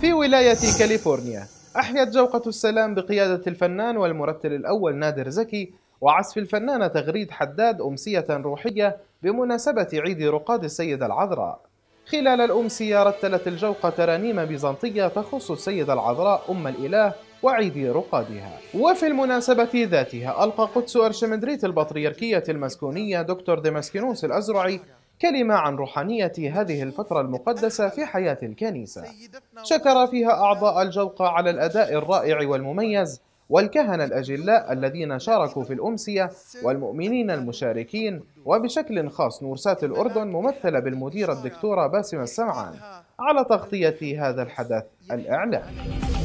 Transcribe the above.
في ولاية كاليفورنيا أحيت جوقة السلام بقيادة الفنان والمرتل الأول نادر زكي وعزف الفنانة تغريد حداد أمسية روحية بمناسبة عيد رقاد السيدة العذراء خلال الأمسية رتلت الجوقة ترانيم بيزنطية تخص السيدة العذراء أم الإله وعيد رقادها وفي المناسبة ذاتها ألقى قدس أرشمندريت البطريركية المسكونية دكتور ديمسكينوس الأزرعي كلمة عن روحانية هذه الفترة المقدسة في حياة الكنيسة شكر فيها أعضاء الجوقة على الأداء الرائع والمميز والكهنة الأجلاء الذين شاركوا في الأمسية والمؤمنين المشاركين وبشكل خاص نورسات الأردن ممثلة بالمديرة الدكتورة باسمة السمعان على تغطية هذا الحدث الإعلامي